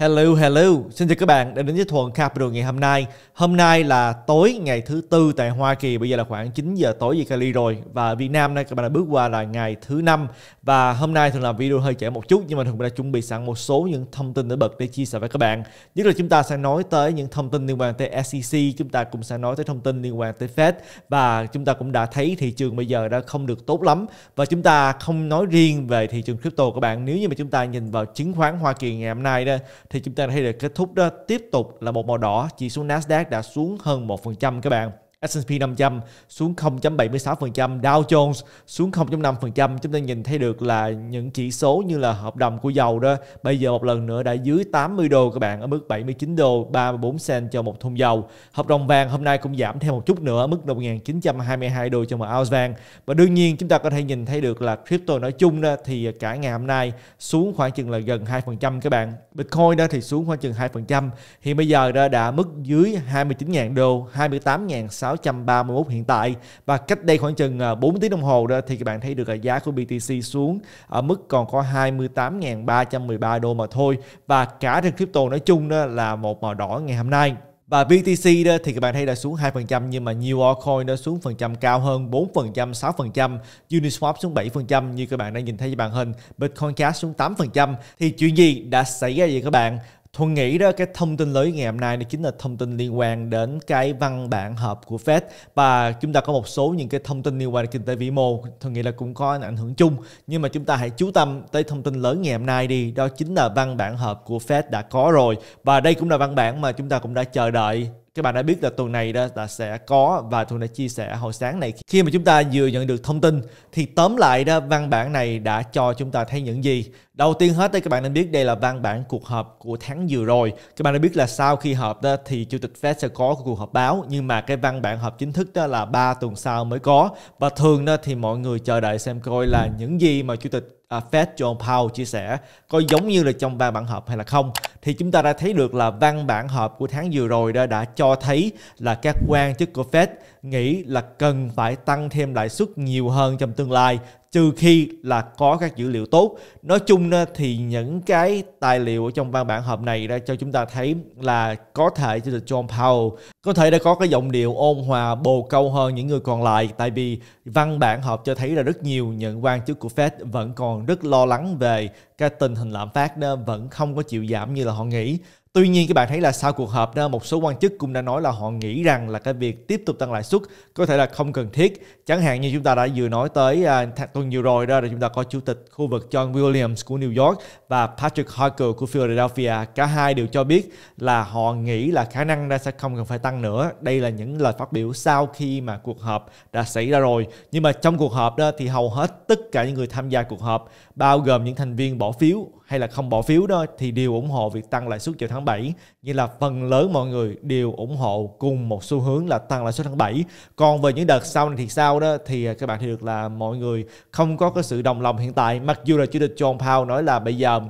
Hello, hello. Xin chào các bạn đã đến với Thuận Capital ngày hôm nay. Hôm nay là tối ngày thứ tư tại Hoa Kỳ, bây giờ là khoảng 9 giờ tối về Cali rồi. Và Việt Nam đây các bạn đã bước qua là ngày thứ năm và hôm nay thường là video hơi trễ một chút nhưng mà thường đã chuẩn bị sẵn một số những thông tin nổi bật để chia sẻ với các bạn. Nhất là chúng ta sẽ nói tới những thông tin liên quan tới SEC, chúng ta cũng sẽ nói tới thông tin liên quan tới Fed và chúng ta cũng đã thấy thị trường bây giờ đã không được tốt lắm và chúng ta không nói riêng về thị trường crypto các bạn. Nếu như mà chúng ta nhìn vào chứng khoán Hoa Kỳ ngày hôm nay đó thì chúng ta thấy được kết thúc đó tiếp tục là một màu đỏ chỉ số Nasdaq đã xuống hơn 1% các bạn S&P 500 xuống 0.76%, Dow Jones xuống 0.5%. Chúng ta nhìn thấy được là những chỉ số như là hợp đồng của dầu đó bây giờ một lần nữa đã dưới 80 đô các bạn ở mức 79 đô 34 cent cho một thùng dầu. Hợp đồng vàng hôm nay cũng giảm thêm một chút nữa ở mức 1922 đô cho một ounce vàng. Và đương nhiên chúng ta có thể nhìn thấy được là crypto nói chung đó thì cả ngày hôm nay xuống khoảng chừng là gần 2% các bạn. Bitcoin đó thì xuống khoảng chừng 2%. Hiện bây giờ đó đã mức dưới 29.000 đô, 28.600 631 hiện tại và cách đây khoảng chừng 4 à, tiếng đồng hồ đó thì các bạn thấy được là giá của BTC xuống ở mức còn có 28.313 đô mà thôi và cả trên crypto nói chung đó là một màu đỏ ngày hôm nay và BTC đó thì các bạn thấy là xuống 2% nhưng mà nhiều altcoin nó xuống phần trăm cao hơn 4%, 6%, Uniswap xuống 7% như các bạn đang nhìn thấy trên màn hình, Bitcoin Cash xuống 8% thì chuyện gì đã xảy ra vậy các bạn? Thuận nghĩ đó cái thông tin lớn ngày hôm nay đó chính là thông tin liên quan đến cái văn bản hợp của Fed và chúng ta có một số những cái thông tin liên quan đến kinh tế vĩ mô Thuận nghĩ là cũng có ảnh hưởng chung nhưng mà chúng ta hãy chú tâm tới thông tin lớn ngày hôm nay đi đó chính là văn bản hợp của Fed đã có rồi và đây cũng là văn bản mà chúng ta cũng đã chờ đợi các bạn đã biết là tuần này đó là sẽ có và tuần đã chia sẻ hồi sáng này khi mà chúng ta vừa nhận được thông tin thì tóm lại đó văn bản này đã cho chúng ta thấy những gì đầu tiên hết thì các bạn nên biết đây là văn bản cuộc họp của tháng vừa rồi các bạn đã biết là sau khi họp đó thì chủ tịch Fed sẽ có cuộc họp báo nhưng mà cái văn bản họp chính thức đó là 3 tuần sau mới có và thường đó thì mọi người chờ đợi xem coi là những gì mà chủ tịch à, Fed John Powell chia sẻ coi giống như là trong văn bản họp hay là không thì chúng ta đã thấy được là văn bản họp của tháng vừa rồi đã đã cho thấy là các quan chức của Fed nghĩ là cần phải tăng thêm lãi suất nhiều hơn trong tương lai trừ khi là có các dữ liệu tốt nói chung thì những cái tài liệu ở trong văn bản hợp này đã cho chúng ta thấy là có thể cho John Powell có thể đã có cái giọng điệu ôn hòa bồ câu hơn những người còn lại tại vì văn bản hợp cho thấy là rất nhiều những quan chức của Fed vẫn còn rất lo lắng về cái tình hình lạm phát đó vẫn không có chịu giảm như là họ nghĩ Tuy nhiên các bạn thấy là sau cuộc họp đó một số quan chức cũng đã nói là họ nghĩ rằng là cái việc tiếp tục tăng lãi suất có thể là không cần thiết. Chẳng hạn như chúng ta đã vừa nói tới à, tuần vừa rồi đó là chúng ta có chủ tịch khu vực John Williams của New York và Patrick Harker của Philadelphia. Cả hai đều cho biết là họ nghĩ là khả năng ra sẽ không cần phải tăng nữa. Đây là những lời phát biểu sau khi mà cuộc họp đã xảy ra rồi. Nhưng mà trong cuộc họp đó thì hầu hết tất cả những người tham gia cuộc họp bao gồm những thành viên bỏ phiếu hay là không bỏ phiếu đó thì đều ủng hộ việc tăng lãi suất vào tháng 7 như là phần lớn mọi người đều ủng hộ cùng một xu hướng là tăng lãi suất tháng 7 còn về những đợt sau này thì sao đó thì à, các bạn thấy được là mọi người không có cái sự đồng lòng hiện tại mặc dù là chủ tịch John Powell nói là bây giờ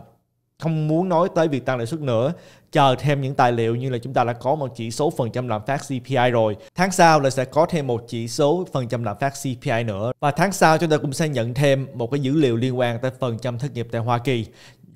không muốn nói tới việc tăng lãi suất nữa chờ thêm những tài liệu như là chúng ta đã có một chỉ số phần trăm lạm phát CPI rồi. Tháng sau là sẽ có thêm một chỉ số phần trăm lạm phát CPI nữa. Và tháng sau chúng ta cũng sẽ nhận thêm một cái dữ liệu liên quan tới phần trăm thất nghiệp tại Hoa Kỳ.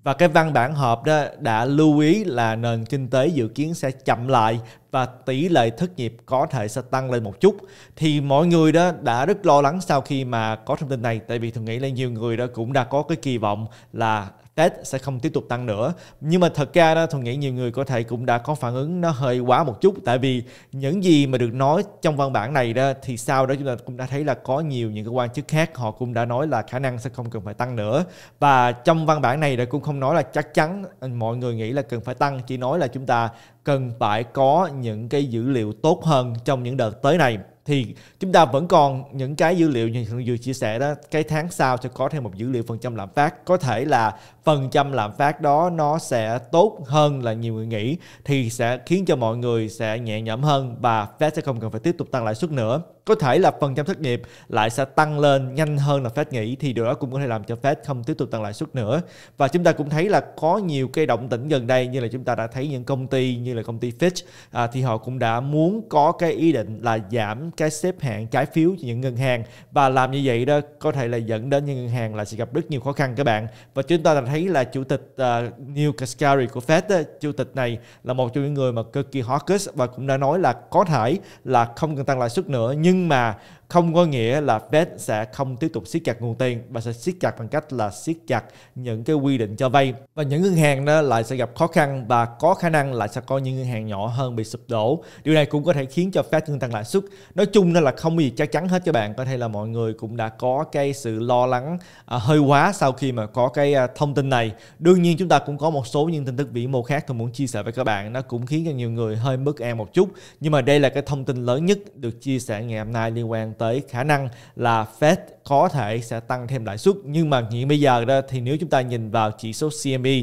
Và cái văn bản họp đó đã lưu ý là nền kinh tế dự kiến sẽ chậm lại và tỷ lệ thất nghiệp có thể sẽ tăng lên một chút thì mọi người đó đã rất lo lắng sau khi mà có thông tin này tại vì tôi nghĩ là nhiều người đó cũng đã có cái kỳ vọng là Tết sẽ không tiếp tục tăng nữa. Nhưng mà thật ra đó tôi nghĩ nhiều người có thể cũng đã có phản ứng nó hơi quá một chút tại vì những gì mà được nói trong văn bản này đó thì sau đó chúng ta cũng đã thấy là có nhiều những cái quan chức khác họ cũng đã nói là khả năng sẽ không cần phải tăng nữa và trong văn bản này là cũng không nói là chắc chắn mọi người nghĩ là cần phải tăng chỉ nói là chúng ta cần phải có những cái dữ liệu tốt hơn trong những đợt tới này thì chúng ta vẫn còn những cái dữ liệu như vừa chia sẻ đó cái tháng sau sẽ có thêm một dữ liệu phần trăm lạm phát có thể là phần trăm lạm phát đó nó sẽ tốt hơn là nhiều người nghĩ thì sẽ khiến cho mọi người sẽ nhẹ nhõm hơn và Fed sẽ không cần phải tiếp tục tăng lãi suất nữa có thể là phần trăm thất nghiệp lại sẽ tăng lên nhanh hơn là Fed nghĩ thì điều đó cũng có thể làm cho Fed không tiếp tục tăng lãi suất nữa và chúng ta cũng thấy là có nhiều cái động tĩnh gần đây như là chúng ta đã thấy những công ty như là công ty Fitch à, thì họ cũng đã muốn có cái ý định là giảm cái xếp hạng trái phiếu cho những ngân hàng và làm như vậy đó có thể là dẫn đến những ngân hàng là sẽ gặp rất nhiều khó khăn các bạn và chúng ta thấy là chủ tịch uh, à, Neil Kaskari của Fed đó, chủ tịch này là một trong những người mà cực kỳ hawkish và cũng đã nói là có thể là không cần tăng lãi suất nữa nhưng mà không có nghĩa là Fed sẽ không tiếp tục siết chặt nguồn tiền và sẽ siết chặt bằng cách là siết chặt những cái quy định cho vay và những ngân hàng đó lại sẽ gặp khó khăn và có khả năng lại sẽ có những ngân hàng nhỏ hơn bị sụp đổ điều này cũng có thể khiến cho Fed ngưng tăng lãi suất nói chung đó là không gì chắc chắn hết cho bạn có thể là mọi người cũng đã có cái sự lo lắng à, hơi quá sau khi mà có cái à, thông tin này đương nhiên chúng ta cũng có một số những tin tức vĩ mô khác tôi muốn chia sẻ với các bạn nó cũng khiến cho nhiều người hơi bất an một chút nhưng mà đây là cái thông tin lớn nhất được chia sẻ ngày hôm nay liên quan tới khả năng là Fed có thể sẽ tăng thêm lãi suất nhưng mà hiện bây giờ đó thì nếu chúng ta nhìn vào chỉ số CME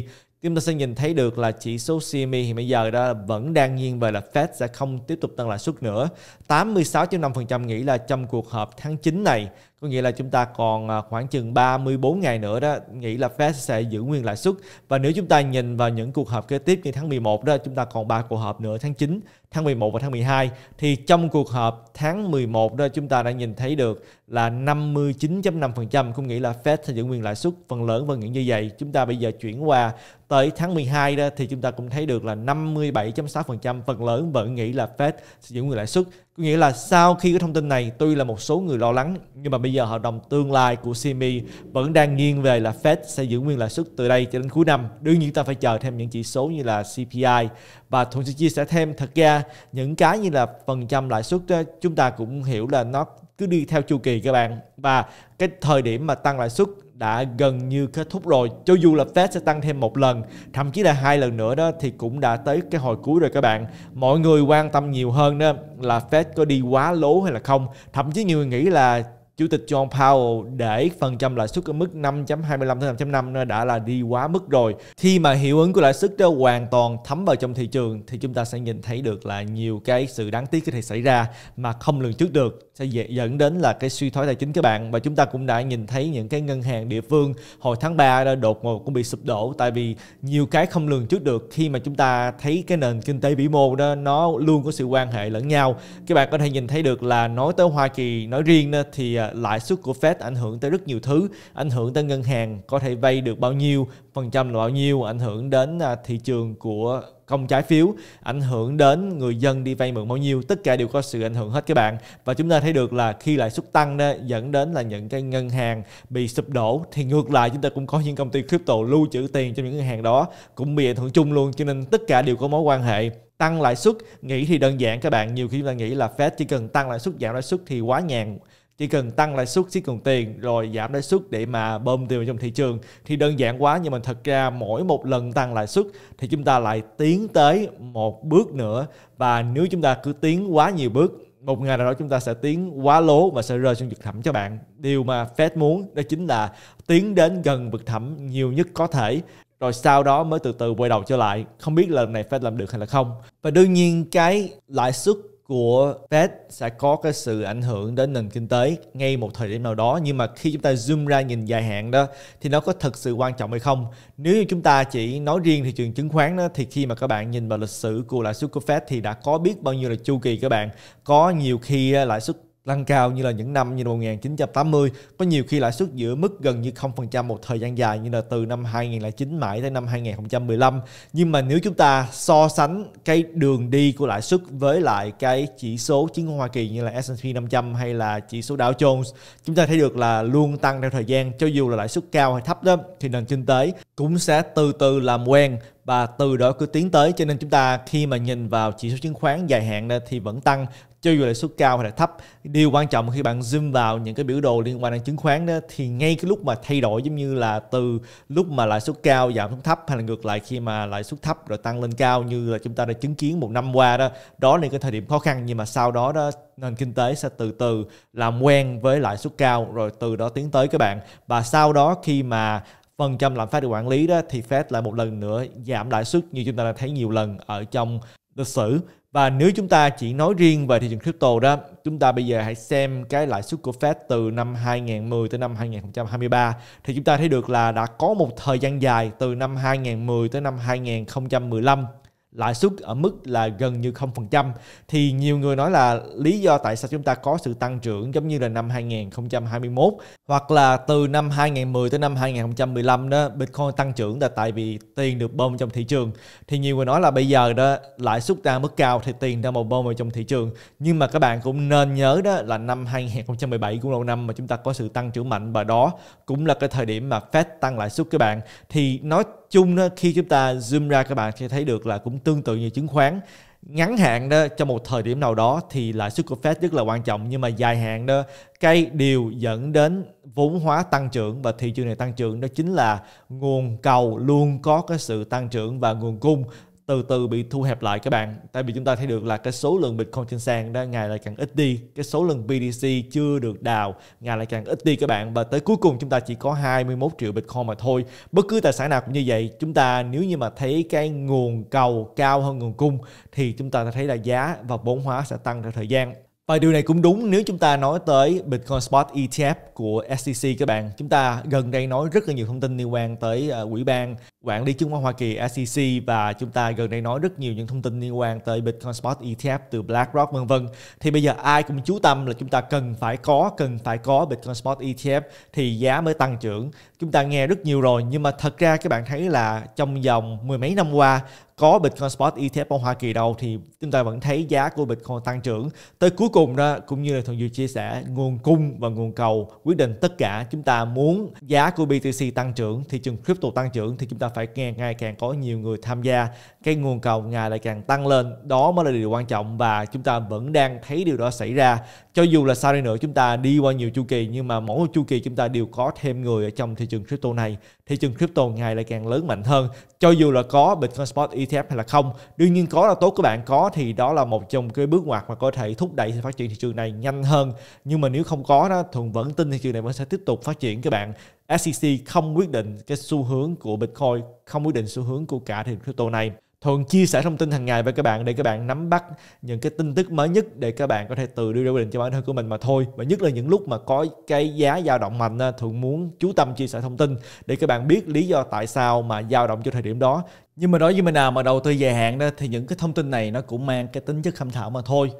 chúng ta sẽ nhìn thấy được là chỉ số CME hiện bây giờ đó vẫn đang nghiêng về là Fed sẽ không tiếp tục tăng lãi suất nữa. 86.5% nghĩ là trong cuộc họp tháng 9 này có nghĩa là chúng ta còn à, khoảng chừng 34 ngày nữa đó nghĩ là Fed sẽ giữ nguyên lãi suất và nếu chúng ta nhìn vào những cuộc họp kế tiếp như tháng 11 đó chúng ta còn ba cuộc họp nữa tháng 9 tháng 11 và tháng 12 thì trong cuộc họp tháng 11 đó chúng ta đã nhìn thấy được là 59.5% cũng nghĩ là Fed sẽ giữ nguyên lãi suất phần lớn vẫn nghĩ như vậy chúng ta bây giờ chuyển qua tới tháng 12 đó thì chúng ta cũng thấy được là 57.6% phần lớn vẫn nghĩ là Fed sẽ giữ nguyên lãi suất có nghĩa là sau khi cái thông tin này tuy là một số người lo lắng nhưng mà bây giờ hợp đồng tương lai của CME vẫn đang nghiêng về là Fed sẽ giữ nguyên lãi suất từ đây cho đến cuối năm đương nhiên ta phải chờ thêm những chỉ số như là CPI và thuận sẽ chia sẻ thêm thật ra những cái như là phần trăm lãi suất chúng ta cũng hiểu là nó cứ đi theo chu kỳ các bạn và cái thời điểm mà tăng lãi suất đã gần như kết thúc rồi cho dù là Fed sẽ tăng thêm một lần thậm chí là hai lần nữa đó thì cũng đã tới cái hồi cuối rồi các bạn mọi người quan tâm nhiều hơn đó là Fed có đi quá lố hay là không thậm chí nhiều người nghĩ là Chủ tịch John Powell để phần trăm lãi suất ở mức 5.25 đến 5.5 đã là đi quá mức rồi. Khi mà hiệu ứng của lãi suất đó hoàn toàn thấm vào trong thị trường thì chúng ta sẽ nhìn thấy được là nhiều cái sự đáng tiếc có thể xảy ra mà không lường trước được sẽ dẫn đến là cái suy thoái tài chính các bạn và chúng ta cũng đã nhìn thấy những cái ngân hàng địa phương hồi tháng 3 đã đột ngột cũng bị sụp đổ tại vì nhiều cái không lường trước được khi mà chúng ta thấy cái nền kinh tế vĩ mô đó nó luôn có sự quan hệ lẫn nhau. Các bạn có thể nhìn thấy được là nói tới Hoa Kỳ nói riêng đó, thì à, lãi suất của Fed ảnh hưởng tới rất nhiều thứ, ảnh hưởng tới ngân hàng có thể vay được bao nhiêu, phần trăm là bao nhiêu, ảnh hưởng đến à, thị trường của công trái phiếu ảnh hưởng đến người dân đi vay mượn bao nhiêu tất cả đều có sự ảnh hưởng hết các bạn và chúng ta thấy được là khi lãi suất tăng đó dẫn đến là những cái ngân hàng bị sụp đổ thì ngược lại chúng ta cũng có những công ty crypto lưu trữ tiền trong những ngân hàng đó cũng bị ảnh hưởng chung luôn cho nên tất cả đều có mối quan hệ tăng lãi suất nghĩ thì đơn giản các bạn nhiều khi chúng ta nghĩ là Fed chỉ cần tăng lãi suất giảm lãi suất thì quá nhàn chỉ cần tăng lãi suất chỉ cần tiền rồi giảm lãi suất để mà bơm tiền vào trong thị trường thì đơn giản quá nhưng mà thật ra mỗi một lần tăng lãi suất thì chúng ta lại tiến tới một bước nữa và nếu chúng ta cứ tiến quá nhiều bước một ngày nào đó chúng ta sẽ tiến quá lố và sẽ rơi xuống vực thẳm cho bạn điều mà Fed muốn đó chính là tiến đến gần vực thẳm nhiều nhất có thể rồi sau đó mới từ từ quay đầu trở lại không biết lần này Fed làm được hay là không và đương nhiên cái lãi suất của Fed sẽ có cái sự ảnh hưởng đến nền kinh tế ngay một thời điểm nào đó nhưng mà khi chúng ta zoom ra nhìn dài hạn đó thì nó có thật sự quan trọng hay không nếu như chúng ta chỉ nói riêng thị trường chứng khoán đó thì khi mà các bạn nhìn vào lịch sử của lãi suất của Fed thì đã có biết bao nhiêu là chu kỳ các bạn có nhiều khi lãi suất lăn cao như là những năm như là 1980 có nhiều khi lãi suất giữa mức gần như 0% một thời gian dài như là từ năm 2009 mãi tới năm 2015 nhưng mà nếu chúng ta so sánh cái đường đi của lãi suất với lại cái chỉ số chứng khoán Hoa Kỳ như là S&P 500 hay là chỉ số Dow Jones chúng ta thấy được là luôn tăng theo thời gian cho dù là lãi suất cao hay thấp đó thì nền kinh tế cũng sẽ từ từ làm quen và từ đó cứ tiến tới cho nên chúng ta khi mà nhìn vào chỉ số chứng khoán dài hạn thì vẫn tăng cho dù lãi suất cao hay là thấp điều quan trọng khi bạn zoom vào những cái biểu đồ liên quan đến chứng khoán đó thì ngay cái lúc mà thay đổi giống như là từ lúc mà lãi suất cao giảm xuống thấp hay là ngược lại khi mà lãi suất thấp rồi tăng lên cao như là chúng ta đã chứng kiến một năm qua đó đó là cái thời điểm khó khăn nhưng mà sau đó đó nền kinh tế sẽ từ từ làm quen với lãi suất cao rồi từ đó tiến tới các bạn và sau đó khi mà phần trăm lạm phát được quản lý đó thì Fed lại một lần nữa giảm lãi suất như chúng ta đã thấy nhiều lần ở trong lịch sử và nếu chúng ta chỉ nói riêng về thị trường crypto đó, chúng ta bây giờ hãy xem cái lãi suất của Fed từ năm 2010 tới năm 2023 thì chúng ta thấy được là đã có một thời gian dài từ năm 2010 tới năm 2015 lãi suất ở mức là gần như 0% thì nhiều người nói là lý do tại sao chúng ta có sự tăng trưởng giống như là năm 2021 hoặc là từ năm 2010 tới năm 2015 đó Bitcoin tăng trưởng là tại vì tiền được bơm trong thị trường thì nhiều người nói là bây giờ đó lãi suất đang mức cao thì tiền đang một bơm vào trong thị trường nhưng mà các bạn cũng nên nhớ đó là năm 2017 cũng là năm mà chúng ta có sự tăng trưởng mạnh và đó cũng là cái thời điểm mà Fed tăng lãi suất các bạn thì nói chung đó, khi chúng ta zoom ra các bạn sẽ thấy được là cũng tương tự như chứng khoán ngắn hạn đó trong một thời điểm nào đó thì lãi suất của Fed rất là quan trọng nhưng mà dài hạn đó cái điều dẫn đến vốn hóa tăng trưởng và thị trường này tăng trưởng đó chính là nguồn cầu luôn có cái sự tăng trưởng và nguồn cung từ từ bị thu hẹp lại các bạn tại vì chúng ta thấy được là cái số lượng Bitcoin trên sàn đang ngày lại càng ít đi cái số lượng BTC chưa được đào ngày lại càng ít đi các bạn và tới cuối cùng chúng ta chỉ có 21 triệu Bitcoin mà thôi bất cứ tài sản nào cũng như vậy chúng ta nếu như mà thấy cái nguồn cầu cao hơn nguồn cung thì chúng ta thấy là giá và vốn hóa sẽ tăng theo thời gian và điều này cũng đúng nếu chúng ta nói tới Bitcoin Spot ETF của SEC các bạn. Chúng ta gần đây nói rất là nhiều thông tin liên quan tới ờ, quỹ ban quản lý chứng khoán Hoa Kỳ SEC và chúng ta gần đây nói rất nhiều những thông tin liên quan tới Bitcoin Spot ETF từ BlackRock vân vân. Thì bây giờ ai cũng chú tâm là chúng ta cần phải có cần phải có Bitcoin Spot ETF thì giá mới tăng trưởng. Chúng ta nghe rất nhiều rồi nhưng mà thật ra các bạn thấy là trong vòng mười mấy năm qua có Bitcoin Spot ETF ở Hoa Kỳ đâu thì chúng ta vẫn thấy giá của Bitcoin tăng trưởng. Tới cuối cùng đó cũng như là Thuận Duy chia sẻ nguồn cung và nguồn cầu quyết định tất cả. Chúng ta muốn giá của BTC tăng trưởng, thị trường crypto tăng trưởng thì chúng ta phải nghe ngày càng có nhiều người tham gia, cái nguồn cầu ngày lại càng tăng lên. Đó mới là điều quan trọng và chúng ta vẫn đang thấy điều đó xảy ra. Cho dù là sau đây nữa chúng ta đi qua nhiều chu kỳ nhưng mà mỗi chu kỳ chúng ta đều có thêm người ở trong thị trường crypto này thị trường crypto ngày lại càng lớn mạnh hơn cho dù là có Bitcoin Spot ETF hay là không đương nhiên có là tốt các bạn có thì đó là một trong cái bước ngoặt mà có thể thúc đẩy sự phát triển thị trường này nhanh hơn nhưng mà nếu không có đó thường vẫn tin thị trường này vẫn sẽ tiếp tục phát triển các bạn SEC không quyết định cái xu hướng của Bitcoin không quyết định xu hướng của cả thị trường crypto này thường chia sẻ thông tin hàng ngày với các bạn để các bạn nắm bắt những cái tin tức mới nhất để các bạn có thể tự đưa ra quyết định cho bản thân của mình mà thôi. Và nhất là những lúc mà có cái giá dao động mạnh à, thường muốn chú tâm chia sẻ thông tin để các bạn biết lý do tại sao mà dao động cho thời điểm đó. Nhưng mà đối với mình nào mà đầu tư dài hạn đó thì những cái thông tin này nó cũng mang cái tính chất tham khảo mà thôi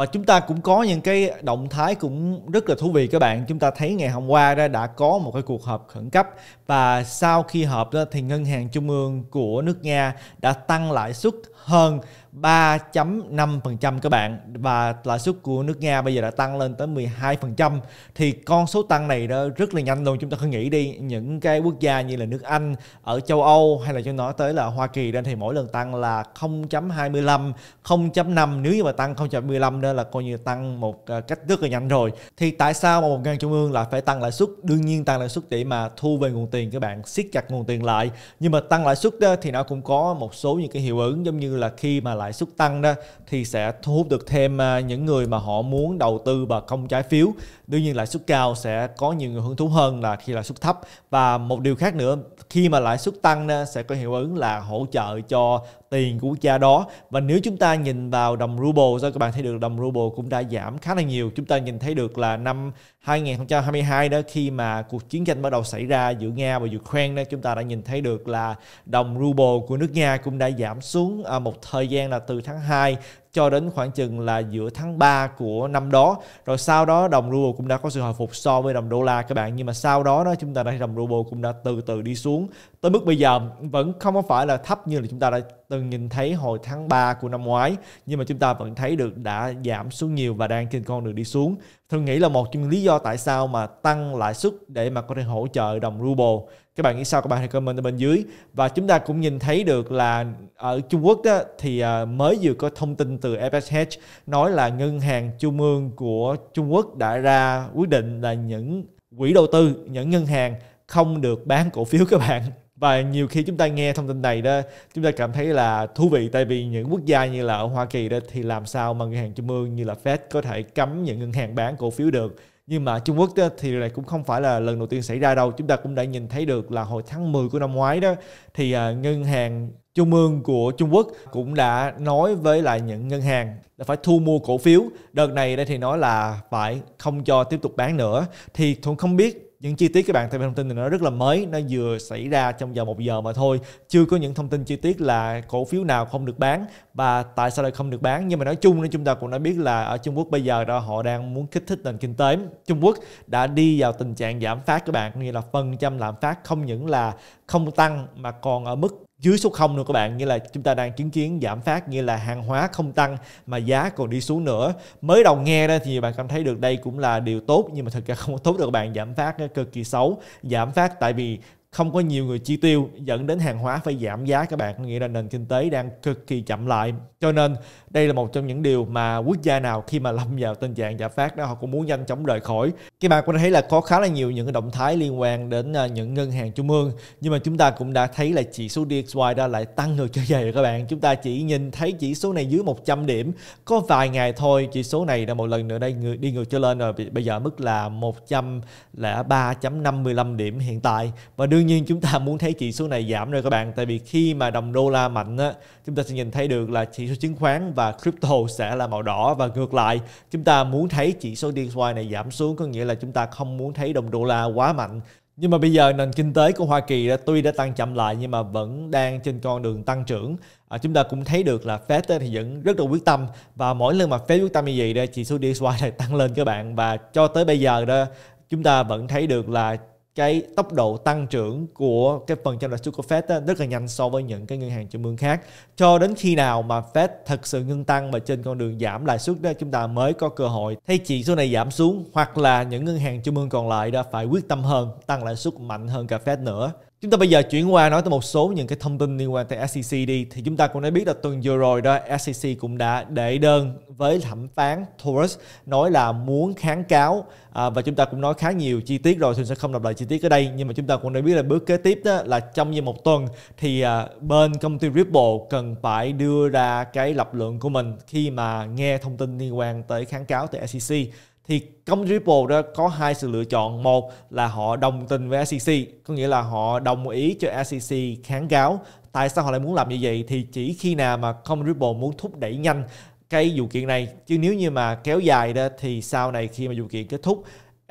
và chúng ta cũng có những cái động thái cũng rất là thú vị các bạn chúng ta thấy ngày hôm qua đó đã có một cái cuộc họp khẩn cấp và sau khi họp đó thì ngân hàng trung ương của nước nga đã tăng lãi suất hơn 3.5% các bạn và lãi suất của nước Nga bây giờ đã tăng lên tới 12% thì con số tăng này đó rất là nhanh luôn chúng ta cứ nghĩ đi những cái quốc gia như là nước Anh ở châu Âu hay là cho nói tới là Hoa Kỳ đây thì mỗi lần tăng là 0.25 0.5 nếu như mà tăng 0.15 đó là coi như tăng một à, cách rất là nhanh rồi thì tại sao mà một ngân trung ương lại phải tăng lãi suất đương nhiên tăng lãi suất để mà thu về nguồn tiền các bạn siết chặt nguồn tiền lại nhưng mà tăng lãi suất đó thì nó cũng có một số những cái hiệu ứng giống như là khi mà lãi suất tăng đó thì sẽ thu hút được thêm à, những người mà họ muốn đầu tư vào công trái phiếu đương nhiên lãi suất cao sẽ có nhiều người hứng thú hơn là khi lãi suất thấp và một điều khác nữa khi mà lãi suất tăng sẽ có hiệu ứng là hỗ trợ cho tiền của quốc gia đó và nếu chúng ta nhìn vào đồng ruble do các bạn thấy được đồng ruble cũng đã giảm khá là nhiều chúng ta nhìn thấy được là năm 2022 đó khi mà cuộc chiến tranh bắt đầu xảy ra giữa Nga và Ukraine đó chúng ta đã nhìn thấy được là đồng ruble của nước Nga cũng đã giảm xuống à, một thời gian là từ tháng 2 cho đến khoảng chừng là giữa tháng 3 của năm đó rồi sau đó đồng ruble cũng đã có sự hồi phục so với đồng đô la các bạn nhưng mà sau đó đó chúng ta đã thấy đồng ruble cũng đã từ từ đi xuống tới mức bây giờ vẫn không có phải là thấp như là chúng ta đã từng nhìn thấy hồi tháng 3 của năm ngoái nhưng mà chúng ta vẫn thấy được đã giảm xuống nhiều và đang trên con đường đi xuống thường nghĩ là một trong những lý do tại sao mà tăng lãi suất để mà có thể hỗ trợ đồng ruble các bạn nghĩ sao các bạn hãy comment ở bên dưới và chúng ta cũng nhìn thấy được là ở Trung Quốc đó, thì à, mới vừa có thông tin từ FSH nói là ngân hàng trung ương của Trung Quốc đã ra quyết định là những quỹ đầu tư những ngân hàng không được bán cổ phiếu các bạn và nhiều khi chúng ta nghe thông tin này đó chúng ta cảm thấy là thú vị tại vì những quốc gia như là ở Hoa Kỳ đó thì làm sao mà ngân hàng trung ương như là Fed có thể cấm những ngân hàng bán cổ phiếu được nhưng mà Trung Quốc thì lại cũng không phải là lần đầu tiên xảy ra đâu chúng ta cũng đã nhìn thấy được là hồi tháng 10 của năm ngoái đó thì à, ngân hàng trung ương của Trung Quốc cũng đã nói với lại những ngân hàng là phải thu mua cổ phiếu đợt này đây thì nói là phải không cho tiếp tục bán nữa thì thuận không biết những chi tiết các bạn thêm thông tin thì nó rất là mới nó vừa xảy ra trong vòng một giờ mà thôi chưa có những thông tin chi tiết là cổ phiếu nào không được bán và tại sao lại không được bán nhưng mà nói chung thì chúng ta cũng đã biết là ở Trung Quốc bây giờ đó họ đang muốn kích thích nền kinh tế Trung Quốc đã đi vào tình trạng giảm phát các bạn nghĩa là phần trăm lạm phát không những là không tăng mà còn ở mức dưới số 0 nữa các bạn như là chúng ta đang chứng kiến giảm phát như là hàng hóa không tăng mà giá còn đi xuống nữa mới đầu nghe đó thì bạn cảm thấy được đây cũng là điều tốt nhưng mà thực ra không tốt được các bạn giảm phát cực kỳ xấu giảm phát tại vì không có nhiều người chi tiêu dẫn đến hàng hóa phải giảm giá các bạn nghĩa là nền kinh tế đang cực kỳ chậm lại cho nên đây là một trong những điều mà quốc gia nào khi mà lâm vào tình trạng giả phát đó họ cũng muốn nhanh chóng rời khỏi các bạn cũng thấy là có khá là nhiều những cái động thái liên quan đến à, những ngân hàng trung ương nhưng mà chúng ta cũng đã thấy là chỉ số DXY đã lại tăng ngược trở về các bạn chúng ta chỉ nhìn thấy chỉ số này dưới 100 điểm có vài ngày thôi chỉ số này là một lần nữa đây đi ngược trở lên rồi bây giờ mức là 103.55 điểm hiện tại và đương đương nhiên chúng ta muốn thấy chỉ số này giảm rồi các bạn tại vì khi mà đồng đô la mạnh á, chúng ta sẽ nhìn thấy được là chỉ số chứng khoán và crypto sẽ là màu đỏ và ngược lại chúng ta muốn thấy chỉ số DXY này giảm xuống có nghĩa là chúng ta không muốn thấy đồng đô la quá mạnh nhưng mà bây giờ nền kinh tế của Hoa Kỳ đã tuy đã tăng chậm lại nhưng mà vẫn đang trên con đường tăng trưởng. À, chúng ta cũng thấy được là Fed thì vẫn rất là quyết tâm và mỗi lần mà Fed quyết tâm như vậy đây, chỉ số DXY lại tăng lên các bạn và cho tới bây giờ đó chúng ta vẫn thấy được là cái tốc độ tăng trưởng của cái phần trăm lãi suất của Fed á, rất là nhanh so với những cái ngân hàng trung ương khác cho đến khi nào mà Fed thật sự ngưng tăng và trên con đường giảm lãi suất đó chúng ta mới có cơ hội thấy chỉ số này giảm xuống hoặc là những ngân hàng trung ương còn lại đã phải quyết tâm hơn tăng lãi suất mạnh hơn cả Fed nữa Chúng ta bây giờ chuyển qua nói tới một số những cái thông tin liên quan tới SEC đi thì chúng ta cũng đã biết là tuần vừa rồi đó SEC cũng đã đệ đơn với thẩm phán Torres nói là muốn kháng cáo à, và chúng ta cũng nói khá nhiều chi tiết rồi thì sẽ không đọc lại chi tiết ở đây nhưng mà chúng ta cũng đã biết là bước kế tiếp đó là trong như một tuần thì à, bên công ty Ripple cần phải đưa ra cái lập luận của mình khi mà nghe thông tin liên quan tới kháng cáo từ SEC thì công ty Ripple đó có hai sự lựa chọn một là họ đồng tình với SEC có nghĩa là họ đồng ý cho SEC kháng cáo tại sao họ lại muốn làm như vậy thì chỉ khi nào mà công ty Ripple muốn thúc đẩy nhanh cái vụ kiện này chứ nếu như mà kéo dài đó thì sau này khi mà vụ kiện kết thúc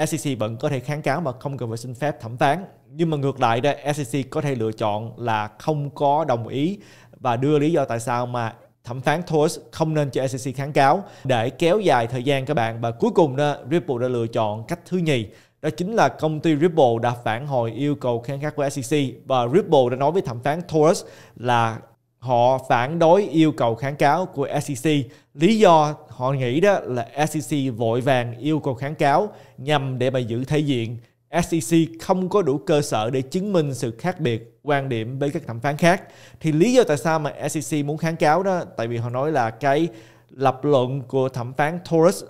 SEC vẫn có thể kháng cáo mà không cần phải xin phép thẩm phán nhưng mà ngược lại đó SEC có thể lựa chọn là không có đồng ý và đưa lý do tại sao mà thẩm phán Torres không nên cho SEC kháng cáo để kéo dài thời gian các bạn và cuối cùng đó, Ripple đã lựa chọn cách thứ nhì đó chính là công ty Ripple đã phản hồi yêu cầu kháng cáo của SEC và Ripple đã nói với thẩm phán Torres là họ phản đối yêu cầu kháng cáo của SEC. Lý do họ nghĩ đó là SEC vội vàng yêu cầu kháng cáo nhằm để mà giữ thể diện SEC không có đủ cơ sở để chứng minh sự khác biệt quan điểm với các thẩm phán khác thì lý do tại sao mà SEC muốn kháng cáo đó tại vì họ nói là cái lập luận của thẩm phán Torres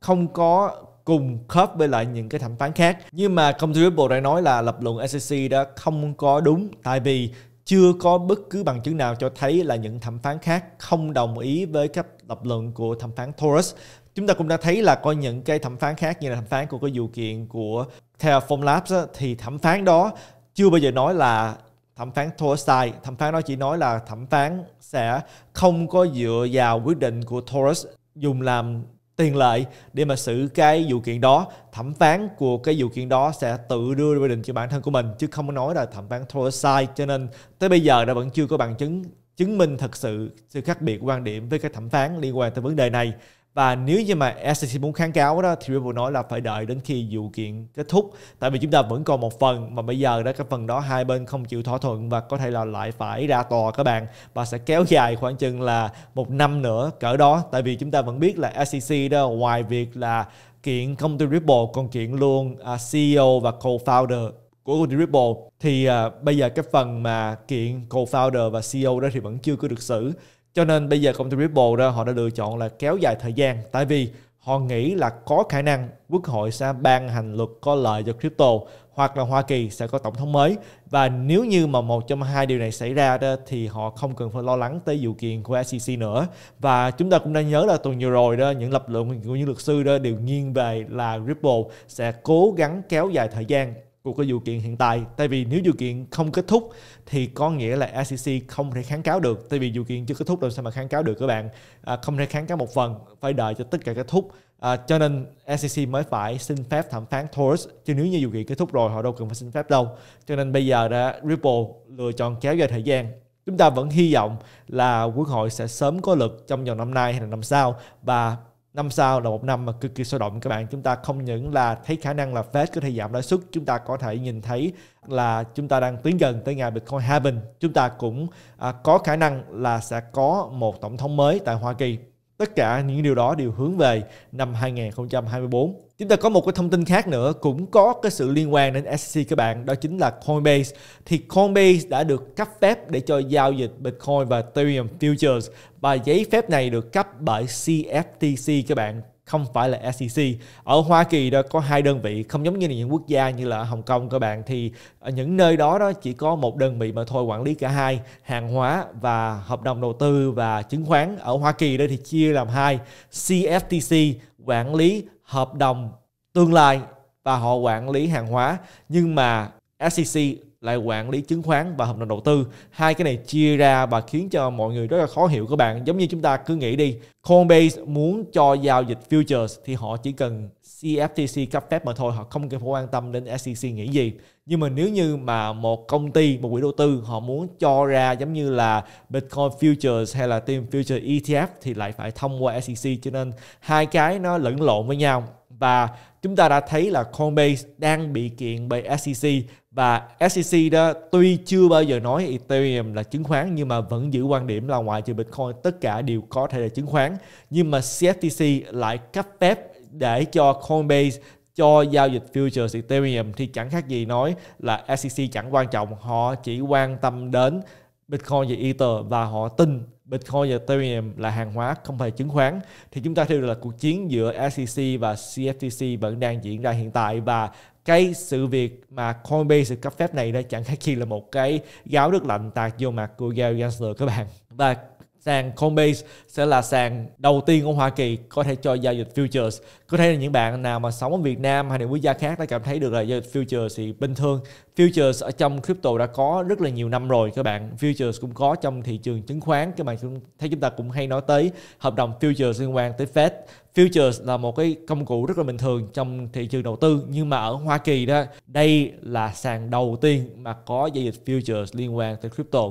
không có cùng khớp với lại những cái thẩm phán khác nhưng mà công ty Ripple đã nói là lập luận SEC đã không có đúng tại vì chưa có bất cứ bằng chứng nào cho thấy là những thẩm phán khác không đồng ý với các lập luận của thẩm phán Torres chúng ta cũng đã thấy là có những cái thẩm phán khác như là thẩm phán của cái vụ kiện của Terraform Labs á, thì thẩm phán đó chưa bao giờ nói là thẩm phán thua thẩm phán đó chỉ nói là thẩm phán sẽ không có dựa vào quyết định của Taurus dùng làm tiền lệ để mà xử cái vụ kiện đó thẩm phán của cái vụ kiện đó sẽ tự đưa ra quyết định cho bản thân của mình chứ không có nói là thẩm phán thua sai cho nên tới bây giờ đã vẫn chưa có bằng chứng chứng minh thật sự sự khác biệt quan điểm với cái thẩm phán liên quan tới vấn đề này và nếu như mà SEC muốn kháng cáo đó thì Ripple nói là phải đợi đến khi vụ kiện kết thúc tại vì chúng ta vẫn còn một phần mà bây giờ đó cái phần đó hai bên không chịu thỏa thuận và có thể là lại phải ra tòa các bạn và sẽ kéo dài khoảng chừng là một năm nữa cỡ đó tại vì chúng ta vẫn biết là SEC đó ngoài việc là kiện công ty Ripple còn kiện luôn à, CEO và co-founder của công ty Ripple thì à, bây giờ cái phần mà kiện co-founder và CEO đó thì vẫn chưa có được xử cho nên bây giờ công ty Ripple ra họ đã lựa chọn là kéo dài thời gian tại vì họ nghĩ là có khả năng quốc hội sẽ ban hành luật có lợi cho crypto hoặc là Hoa Kỳ sẽ có tổng thống mới và nếu như mà một trong hai điều này xảy ra đó thì họ không cần phải lo lắng tới vụ kiện của SEC nữa và chúng ta cũng đã nhớ là tuần vừa rồi đó những lập luận của những luật sư đó đều nghiêng về là Ripple sẽ cố gắng kéo dài thời gian của cái vụ kiện hiện tại tại vì nếu vụ kiện không kết thúc thì có nghĩa là SEC không thể kháng cáo được tại vì vụ kiện chưa kết thúc làm sao mà kháng cáo được các bạn à, không thể kháng cáo một phần phải đợi cho tất cả kết thúc à, cho nên SEC mới phải xin phép thẩm phán Torres chứ nếu như vụ kiện kết thúc rồi họ đâu cần phải xin phép đâu cho nên bây giờ đã Ripple lựa chọn kéo dài thời gian chúng ta vẫn hy vọng là quốc hội sẽ sớm có lực trong vòng năm nay hay là năm sau và năm sau là một năm mà cực kỳ sôi động các bạn chúng ta không những là thấy khả năng là Fed có thể giảm lãi suất chúng ta có thể nhìn thấy là chúng ta đang tiến gần tới ngày Bitcoin halving chúng ta cũng à, có khả năng là sẽ có một tổng thống mới tại Hoa Kỳ Tất cả những điều đó đều hướng về năm 2024. Chúng ta có một cái thông tin khác nữa cũng có cái sự liên quan đến SEC các bạn, đó chính là Coinbase. Thì Coinbase đã được cấp phép để cho giao dịch Bitcoin và Ethereum Futures và giấy phép này được cấp bởi CFTC các bạn không phải là SEC ở Hoa Kỳ đó có hai đơn vị không giống như là những quốc gia như là Hồng Kông các bạn thì ở những nơi đó đó chỉ có một đơn vị mà thôi quản lý cả hai hàng hóa và hợp đồng đầu tư và chứng khoán ở Hoa Kỳ đây thì chia làm hai CFTC quản lý hợp đồng tương lai và họ quản lý hàng hóa nhưng mà SEC lại quản lý chứng khoán và hợp đồng đầu tư hai cái này chia ra và khiến cho mọi người rất là khó hiểu các bạn giống như chúng ta cứ nghĩ đi Coinbase muốn cho giao dịch futures thì họ chỉ cần CFTC cấp phép mà thôi họ không cần phải quan tâm đến SEC nghĩ gì nhưng mà nếu như mà một công ty một quỹ đầu tư họ muốn cho ra giống như là Bitcoin futures hay là team future ETF thì lại phải thông qua SEC cho nên hai cái nó lẫn lộn với nhau và chúng ta đã thấy là Coinbase đang bị kiện bởi SEC và SEC đó tuy chưa bao giờ nói Ethereum là chứng khoán nhưng mà vẫn giữ quan điểm là ngoại trừ Bitcoin tất cả đều có thể là chứng khoán nhưng mà CFTC lại cấp phép để cho Coinbase cho giao dịch futures Ethereum thì chẳng khác gì nói là SEC chẳng quan trọng họ chỉ quan tâm đến Bitcoin và Ether và họ tin Bitcoin và Ethereum là hàng hóa không phải chứng khoán thì chúng ta thấy được là cuộc chiến giữa SEC và CFTC vẫn đang diễn ra hiện tại và cái sự việc mà Coinbase được cấp phép này đã chẳng khác chi là một cái gáo nước lạnh tạt vô mặt của Gary Gensler các bạn và sàn Coinbase sẽ là sàn đầu tiên của Hoa Kỳ có thể cho giao dịch futures. Có thể là những bạn nào mà sống ở Việt Nam hay là quốc gia khác đã cảm thấy được là giao dịch futures thì bình thường. Futures ở trong crypto đã có rất là nhiều năm rồi các bạn. Futures cũng có trong thị trường chứng khoán. Các bạn cũng thấy chúng ta cũng hay nói tới hợp đồng futures liên quan tới Fed. Futures là một cái công cụ rất là bình thường trong thị trường đầu tư nhưng mà ở Hoa Kỳ đó đây là sàn đầu tiên mà có giao dịch futures liên quan tới crypto.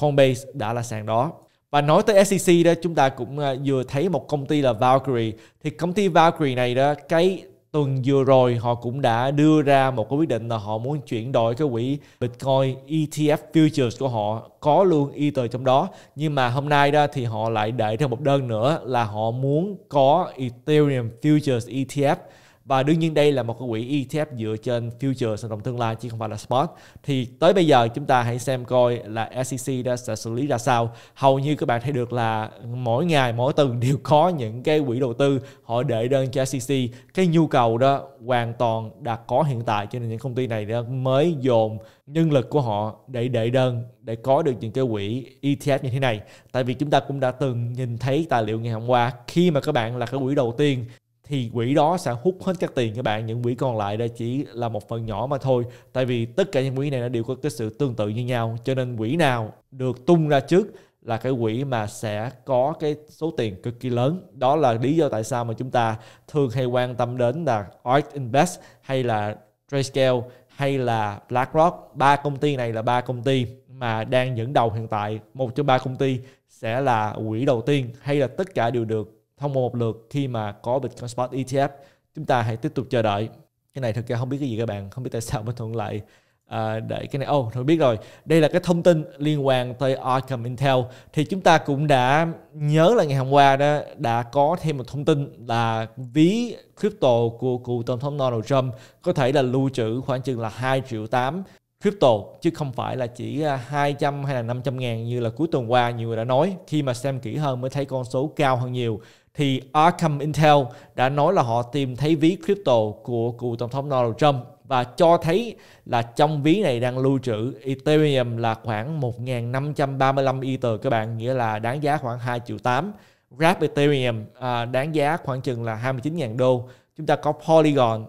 Coinbase đã là sàn đó. Và nói tới SEC đó chúng ta cũng ờ, vừa thấy một công ty là Valkyrie thì công ty Valkyrie này đó cái tuần vừa rồi họ cũng đã đưa ra một cái quyết định là họ muốn chuyển đổi cái quỹ Bitcoin ETF futures của họ có luôn Ether trong đó nhưng mà hôm nay đó thì họ lại đẩy thêm một đơn nữa là họ muốn có Ethereum futures ETF và đương nhiên đây là một cái quỹ ETF dựa trên future sản phẩm tương lai chứ không phải là spot thì tới bây giờ chúng ta hãy xem coi là SEC đã xử lý ra sao hầu như các bạn thấy được là mỗi ngày mỗi tuần đều có những cái quỹ đầu tư họ đệ đơn cho SEC cái nhu cầu đó hoàn toàn đã có hiện tại cho nên những công ty này đã mới dồn nhân lực của họ để đệ đơn để có được những cái quỹ ETF như thế này tại vì chúng ta cũng đã từng nhìn thấy tài liệu ngày hôm qua khi mà các bạn là cái quỹ đầu tiên thì quỹ đó sẽ hút hết các tiền các bạn những quỹ còn lại đây chỉ là một phần nhỏ mà thôi tại vì tất cả những quỹ này nó đều có cái sự tương tự như nhau cho nên quỹ nào được tung ra trước là cái quỹ mà sẽ có cái số tiền cực kỳ lớn đó là lý do tại sao mà chúng ta thường hay quan tâm đến là Ark Invest hay là Grayscale hay là BlackRock ba công ty này là ba công ty mà đang dẫn đầu hiện tại một trong ba công ty sẽ là quỹ đầu tiên hay là tất cả đều được thông qua một lượt khi mà có Bitcoin Spot ETF chúng ta hãy tiếp tục chờ đợi cái này thực ra không biết cái gì các bạn không biết tại sao mới thuận lại à, để cái này ô oh, thôi biết rồi đây là cái thông tin liên quan tới Arkham Intel thì chúng ta cũng đã nhớ là ngày hôm qua đó đã có thêm một thông tin là ví crypto của cựu tổng thống Donald Trump có thể là lưu trữ khoảng chừng là 2 triệu 8 crypto chứ không phải là chỉ 200 à, hay là 500 ngàn như là cuối tuần qua nhiều người đã nói khi mà xem kỹ hơn mới thấy con số cao hơn nhiều thì Arkham Intel đã nói là họ tìm thấy ví crypto của cựu tổng thống Donald Trump và cho thấy là trong ví này đang lưu trữ Ethereum là khoảng 1.535 Ether các bạn, nghĩa là đáng giá khoảng 2 triệu 8. Wrap Ethereum à, đáng giá khoảng chừng là 29.000 đô. Chúng ta có Polygon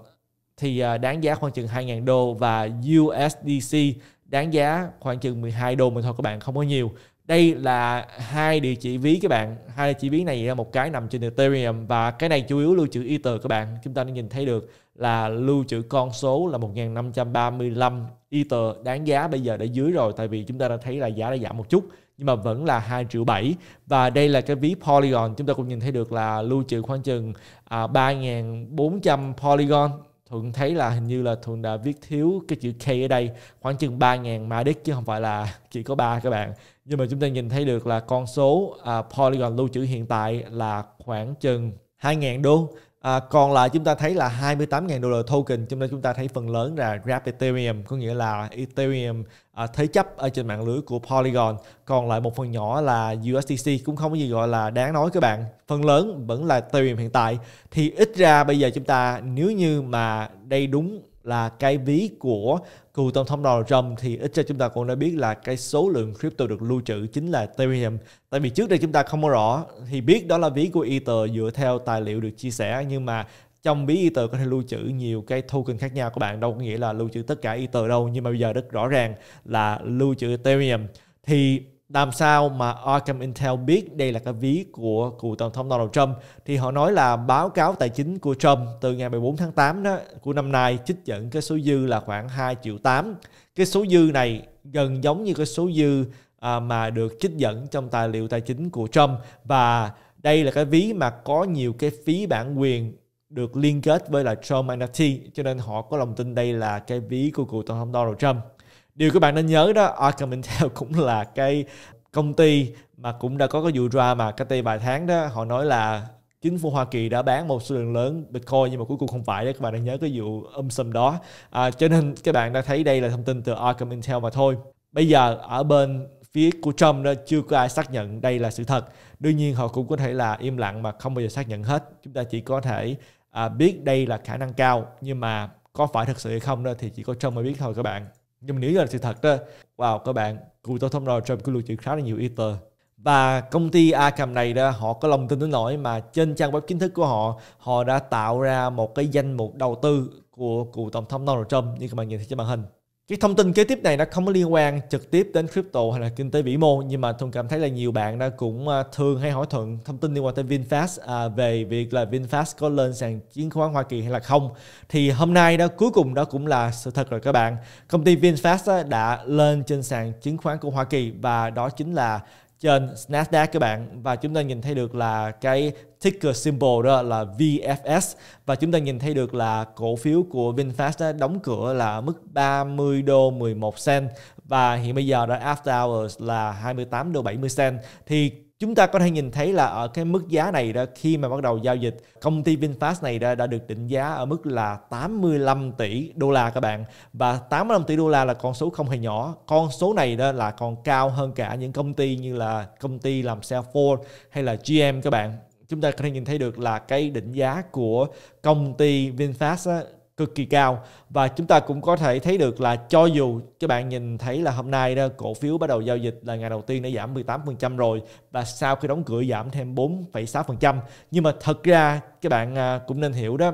thì à, đáng giá khoảng chừng 2.000 đô và USDC đáng giá khoảng chừng 12 đô mà thôi các bạn không có nhiều đây là hai địa chỉ ví các bạn hai địa chỉ ví này một cái nằm trên Ethereum và cái này chủ yếu lưu trữ Ether các bạn chúng ta đã nhìn thấy được là lưu trữ con số là 1535 Ether đáng giá bây giờ đã dưới rồi tại vì chúng ta đã thấy là giá đã giảm một chút nhưng mà vẫn là 2 triệu 7 và đây là cái ví Polygon chúng ta cũng nhìn thấy được là lưu trữ khoảng chừng à, 3.400 Polygon Thuận thấy là hình như là Thuận đã viết thiếu cái chữ K ở đây khoảng chừng 3.000 mã đích chứ không phải là chỉ có ba các bạn nhưng mà chúng ta nhìn thấy được là con số à, Polygon lưu trữ hiện tại là khoảng chừng 2.000 đô à, còn lại chúng ta thấy là 28.000 đô token trong đó chúng ta thấy phần lớn là Wrapped Ethereum có nghĩa là Ethereum à, thế chấp ở trên mạng lưới của Polygon còn lại một phần nhỏ là USDC cũng không có gì gọi là đáng nói các bạn phần lớn vẫn là Ethereum hiện tại thì ít ra bây giờ chúng ta nếu như mà đây đúng là cái ví của cựu tổng thống Donald Trump thì ít ra chúng ta cũng đã biết là cái số lượng crypto được lưu trữ chính là Ethereum. Tại vì trước đây chúng ta không có rõ thì biết đó là ví của Ether dựa theo tài liệu được chia sẻ nhưng mà trong ví Ether có thể lưu trữ nhiều cái token khác nhau của bạn đâu có nghĩa là lưu trữ tất cả Ether đâu nhưng mà bây giờ rất rõ ràng là lưu trữ Ethereum thì làm sao mà Arkham Intel biết đây là cái ví của cựu tổng thống Donald Trump thì họ nói là báo cáo tài chính của Trump từ ngày 14 tháng 8 đó của năm nay trích dẫn cái số dư là khoảng 2 triệu 8. Cái số dư này gần giống như cái số dư à, mà được trích dẫn trong tài liệu tài chính của Trump và đây là cái ví mà có nhiều cái phí bản quyền được liên kết với là Trump NFT cho nên họ có lòng tin đây là cái ví của cựu tổng thống Donald Trump điều các bạn nên nhớ đó Arkham Intel cũng là cái công ty mà cũng đã có cái vụ drama cách đây vài tháng đó họ nói là chính phủ Hoa Kỳ đã bán một số lượng lớn Bitcoin nhưng mà cuối cùng không phải đấy các bạn đang nhớ cái vụ âm um sầm đó à, cho nên các bạn đã thấy đây là thông tin từ Arkham Intel mà thôi bây giờ ở bên phía của Trump đó chưa có ai xác nhận đây là sự thật đương nhiên họ cũng có thể là im lặng mà không bao giờ xác nhận hết chúng ta chỉ có thể à, biết đây là khả năng cao nhưng mà có phải thật sự hay không đó thì chỉ có Trump mới biết thôi các bạn nhưng mà nếu là sự thật đó wow các bạn cụ tổng thống Donald Trump cái lưu trữ khá là nhiều ether và công ty Acam này đó họ có lòng tin đến nỗi mà trên trang web chính thức của họ họ đã tạo ra một cái danh mục đầu tư của cựu tổng thống Donald Trump như các bạn nhìn thấy trên màn hình cái thông tin kế tiếp này nó không có liên quan trực tiếp đến crypto hay là kinh tế vĩ mô nhưng mà tôi cảm thấy là nhiều bạn đã cũng à, thường hay hỏi thuận thông tin liên quan tới vinfast à, về việc là vinfast có lên sàn chứng khoán hoa kỳ hay là không thì hôm nay đó cuối cùng đó cũng là sự thật rồi các bạn công ty vinfast đã lên trên sàn chứng khoán của hoa kỳ và đó chính là trên Nasdaq các bạn và chúng ta nhìn thấy được là cái ticker symbol đó là VFS và chúng ta nhìn thấy được là cổ phiếu của VinFast đã đóng cửa là mức 30 đô 11 cent và hiện bây giờ đã after hours là 28 đô 70 cent thì chúng ta có thể nhìn thấy là ở cái mức giá này đó khi mà bắt đầu giao dịch công ty VinFast này đã, đã được định giá ở mức là 85 tỷ đô la các bạn và 85 tỷ đô la là con số không hề nhỏ con số này đó là còn cao hơn cả những công ty như là công ty làm xe Ford hay là GM các bạn chúng ta có thể nhìn thấy được là cái định giá của công ty VinFast á, cực kỳ cao và chúng ta cũng có thể thấy được là cho dù các bạn nhìn thấy là hôm nay đó, cổ phiếu bắt đầu giao dịch là ngày đầu tiên đã giảm 18% rồi và sau khi đóng cửa giảm thêm 4,6% nhưng mà thật ra các bạn à, cũng nên hiểu đó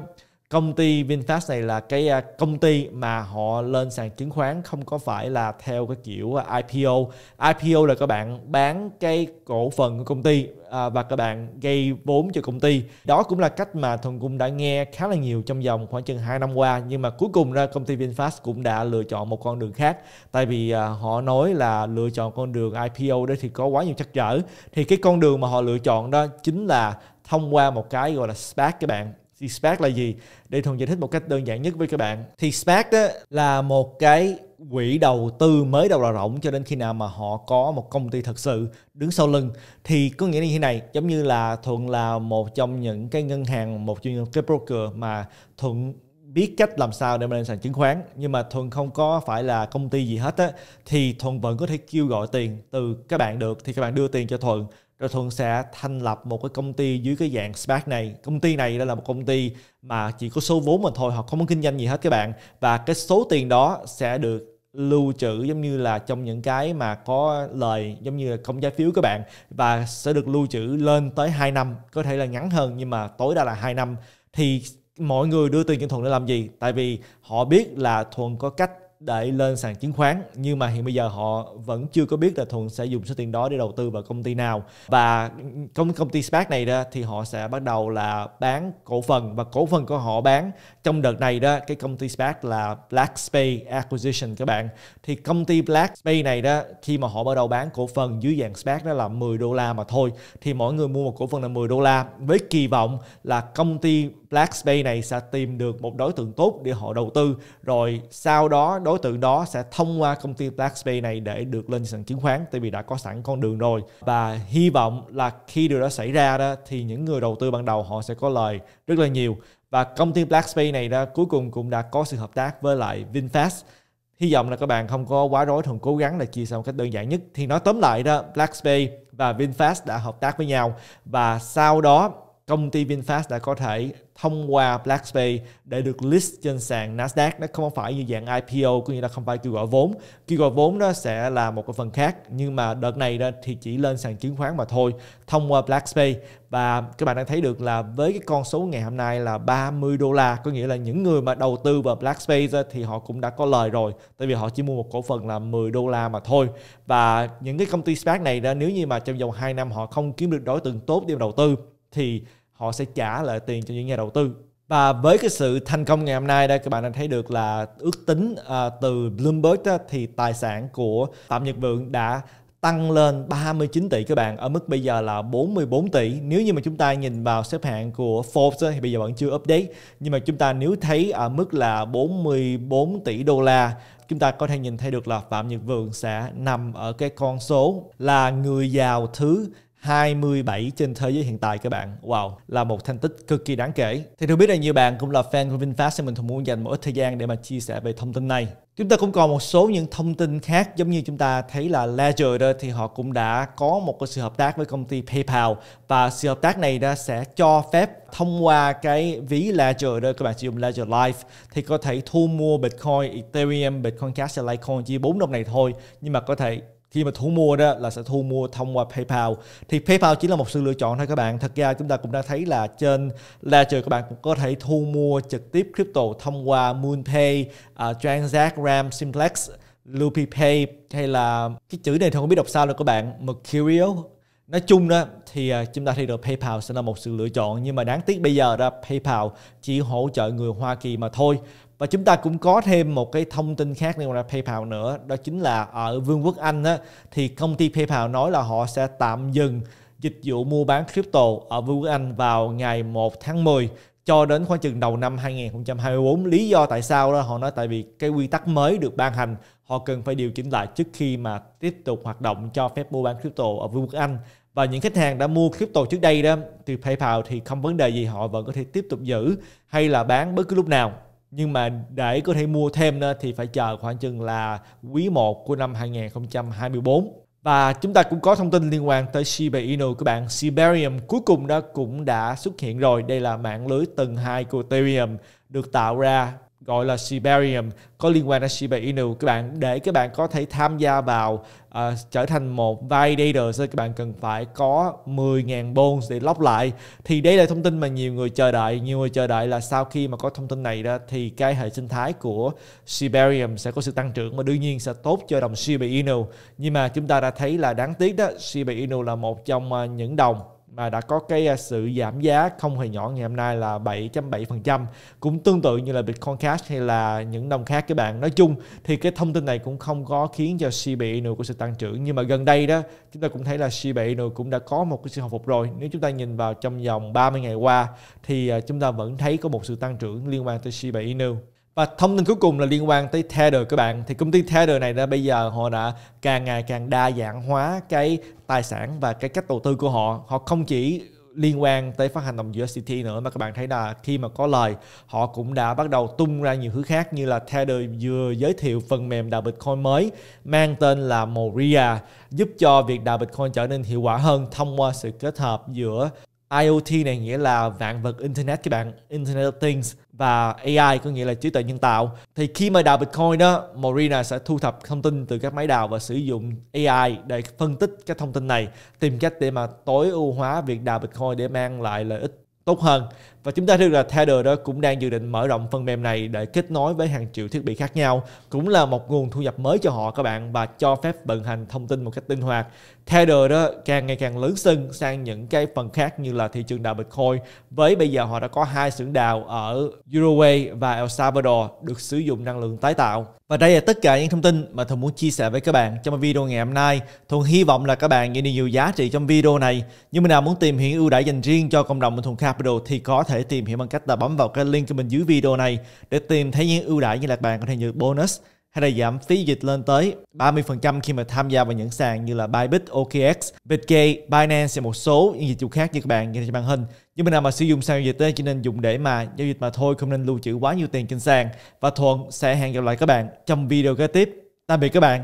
công ty VinFast này là cái à, công ty mà họ lên sàn chứng khoán không có phải là theo cái kiểu à, IPO. IPO là các bạn bán cái cổ phần của công ty à, và các bạn gây vốn cho công ty. Đó cũng là cách mà Thuần cũng đã nghe khá là nhiều trong vòng khoảng chừng 2 năm qua nhưng mà cuối cùng ra công ty VinFast cũng đã lựa chọn một con đường khác tại vì họ nói là lựa chọn con đường IPO đó thì có quá nhiều trắc trở. Thì cái con đường mà họ lựa chọn đó chính là thông qua một cái gọi là SPAC các bạn thì SPAC là gì? Để Thuận giải thích một cách đơn giản nhất với các bạn. Thì SPAC đó là một cái quỹ đầu tư mới đầu là rộng cho đến khi nào mà họ có một công ty thật sự đứng sau lưng thì có nghĩa là như thế này giống như là thuận là một trong những cái ngân hàng một trong những cái broker mà thuận biết cách làm sao để mà lên sàn chứng khoán nhưng mà thuận không có phải là công ty gì hết á thì thuận vẫn có thể kêu gọi tiền từ các bạn được thì các bạn đưa tiền cho thuận rồi thuận sẽ thành lập một cái công ty dưới cái dạng SPAC này công ty này đây là một công ty mà chỉ có số vốn mà thôi họ không có kinh doanh gì hết các bạn và cái số tiền đó sẽ được lưu trữ giống như là trong những cái mà có lời giống như là công trái phiếu các bạn và sẽ được lưu trữ lên tới 2 năm có thể là ngắn hơn nhưng mà tối đa là 2 năm thì mọi người đưa tiền cho thuận để làm gì tại vì họ biết là thuận có cách đẩy lên sàn chứng khoán nhưng mà hiện bây giờ họ vẫn chưa có biết là thuận sẽ dùng số tiền đó để đầu tư vào công ty nào và công công ty SPAC này đó thì họ sẽ bắt đầu là bán cổ phần và cổ phần của họ bán trong đợt này đó cái công ty SPAC là Blackspace Acquisition các bạn thì công ty Blackspace này đó khi mà họ bắt đầu bán cổ phần dưới dạng SPAC đó là 10 đô la mà thôi thì mỗi người mua một cổ phần là 10 đô la với kỳ vọng là công ty Black Blackspace này sẽ tìm được một đối tượng tốt để họ đầu tư rồi sau đó đối tượng đó sẽ thông qua công ty Black Blackspace này để được lên sàn chứng khoán tại vì đã có sẵn con đường rồi và hy vọng là khi điều đó xảy ra đó thì những người đầu tư ban đầu họ sẽ có lời rất là nhiều và công ty Black Blackspace này đó cuối cùng cũng đã có sự hợp tác với lại VinFast Hy vọng là các bạn không có quá rối thường cố gắng là chia sẻ một cách đơn giản nhất. Thì nói tóm lại đó, Black Blackspace và VinFast đã hợp tác với nhau và sau đó công ty VinFast đã có thể thông qua Blackspace để được list trên sàn Nasdaq nó không phải như dạng IPO có nghĩa là không phải kêu gọi vốn kêu gọi vốn nó sẽ là một cái phần khác nhưng mà đợt này đó thì chỉ lên sàn chứng khoán mà thôi thông qua Blackspace và các bạn đang thấy được là với cái con số ngày hôm nay là 30 đô la có nghĩa là những người mà đầu tư vào Blackspace thì họ cũng đã có lời rồi tại vì họ chỉ mua một cổ phần là 10 đô la mà thôi và những cái công ty SPAC này đó nếu như mà trong vòng 2 năm họ không kiếm được đối tượng tốt để đầu tư thì họ sẽ trả lại tiền cho những nhà đầu tư và với cái sự thành công ngày hôm nay đây các bạn đã thấy được là ước tính à, từ Bloomberg đó, thì tài sản của phạm Nhật Vượng đã tăng lên 39 tỷ các bạn ở mức bây giờ là 44 tỷ nếu như mà chúng ta nhìn vào xếp hạng của Forbes thì bây giờ vẫn chưa update nhưng mà chúng ta nếu thấy ở mức là 44 tỷ đô la chúng ta có thể nhìn thấy được là Phạm Nhật Vượng sẽ nằm ở cái con số là người giàu thứ 27 trên thế giới hiện tại các bạn. Wow, là một thành tích cực kỳ đáng kể. Thì tôi biết là nhiều bạn cũng là fan của VinFast nên mình cũng muốn dành một ít thời gian để mà chia sẻ về thông tin này. Chúng ta cũng còn một số những thông tin khác giống như chúng ta thấy là Ledger đó thì họ cũng đã có một cái sự hợp tác với công ty PayPal và sự hợp tác này đã sẽ cho phép thông qua cái ví Ledger đó các bạn sử dụng Ledger Live thì có thể thu mua Bitcoin, Ethereum, Bitcoin Cash và Litecoin chỉ 4 đồng này thôi nhưng mà có thể khi mà thu mua đó là sẽ thu mua thông qua PayPal thì PayPal chỉ là một sự lựa chọn thôi các bạn thật ra chúng ta cũng đã thấy là trên Ledger các bạn cũng có thể thu mua trực tiếp crypto thông qua MoonPay, uh, Transact, Ram, Simplex, LupiPay hay là cái chữ này không biết đọc sao đâu các bạn Mercurial nói chung đó thì à, chúng ta thấy được PayPal sẽ là một sự lựa chọn nhưng mà đáng tiếc bây giờ đó PayPal chỉ hỗ trợ người Hoa Kỳ mà thôi và chúng ta cũng có thêm một cái thông tin khác liên quan đến PayPal nữa đó chính là ở Vương quốc Anh á, thì công ty PayPal nói là họ sẽ tạm dừng dịch vụ mua bán crypto ở Vương quốc Anh vào ngày 1 tháng 10 cho đến khoảng chừng đầu năm 2024 lý do tại sao đó họ nói tại vì cái quy tắc mới được ban hành họ cần phải điều chỉnh lại trước khi mà tiếp tục hoạt động cho phép mua bán crypto ở Vương quốc Anh và những khách hàng đã mua crypto trước đây đó từ PayPal thì không vấn đề gì họ vẫn có thể tiếp tục giữ hay là bán bất cứ lúc nào nhưng mà để có thể mua thêm nữa thì phải chờ khoảng chừng là quý 1 của năm 2024 và chúng ta cũng có thông tin liên quan tới Shiba Inu các bạn Siberium cuối cùng đó cũng đã xuất hiện rồi. Đây là mạng lưới tầng 2 của Ethereum được tạo ra gọi là Siberium có liên quan đến Shiba Inu các bạn để các bạn có thể tham gia vào uh, trở thành một validator các bạn cần phải có 10.000 bonus để lóc lại thì đây là thông tin mà nhiều người chờ đợi nhiều người chờ đợi là sau khi mà có thông tin này đó thì cái hệ sinh thái của Siberium sẽ có sự tăng trưởng và đương nhiên sẽ tốt cho đồng Shiba Inu nhưng mà chúng ta đã thấy là đáng tiếc đó Shiba Inu là một trong ờ, những đồng mà đã có cái à, sự giảm giá không hề nhỏ ngày hôm nay là 7.7% cũng tương tự như là Bitcoin Cash hay là những đồng khác các bạn nói chung thì cái thông tin này cũng không có khiến cho CBI của sự tăng trưởng nhưng mà gần đây đó chúng ta cũng thấy là CBI cũng đã có một cái sự hồi phục rồi nếu chúng ta nhìn vào trong vòng 30 ngày qua thì à, chúng ta vẫn thấy có một sự tăng trưởng liên quan tới CBI và thông tin cuối cùng là liên quan tới Tether các bạn thì công ty Tether này đã bây giờ họ đã càng ngày càng đa dạng hóa cái tài sản và cái cách đầu tư của họ họ không chỉ liên quan tới phát hành đồng USDT nữa mà các bạn thấy là khi mà có lời họ cũng đã bắt đầu tung ra nhiều thứ khác như là Tether vừa giới thiệu phần mềm đào Bitcoin mới mang tên là Moria giúp cho việc đào Bitcoin trở nên hiệu quả hơn thông qua sự kết hợp giữa IoT này nghĩa là vạn vật Internet các bạn Internet of Things và AI có nghĩa là trí tuệ nhân tạo thì khi mà đào Bitcoin đó Morina sẽ thu thập thông tin từ các máy đào và sử dụng AI để phân tích các thông tin này tìm cách để mà tối ưu hóa việc đào Bitcoin để mang lại lợi ích tốt hơn và chúng ta thấy là Tether đó cũng đang dự định mở rộng phần mềm này để kết nối với hàng triệu thiết bị khác nhau cũng là một nguồn thu nhập mới cho họ các bạn và cho phép vận hành thông tin một cách linh hoạt Tether đó càng ngày càng lớn sân sang những cái phần khác như là thị trường đào Bitcoin với bây giờ họ đã có hai xưởng đào ở Uruguay và El Salvador được sử dụng năng lượng tái tạo. Và đây là tất cả những thông tin mà Thuận muốn chia sẻ với các bạn trong video ngày hôm nay. Thuận hy vọng là các bạn nhận được nhiều giá trị trong video này. Nhưng mà nào muốn tìm hiểu ưu đãi dành riêng cho cộng đồng của Thuận Capital thì có thể tìm hiểu bằng cách là bấm vào cái link bên dưới video này để tìm thấy những ưu đãi như là bạn có thể nhận bonus hay là giảm phí dịch lên tới 30% khi mà tham gia vào những sàn như là Bybit, OKX, BitGay, Binance và một số những dịch vụ khác như các bạn nhìn trên màn hình. Nhưng mình nào mà sử dụng sàn giao dịch ấy, chỉ nên dùng để mà giao dịch mà thôi, không nên lưu trữ quá nhiều tiền trên sàn. Và Thuận sẽ hẹn gặp lại các bạn trong video kế tiếp. Tạm biệt các bạn.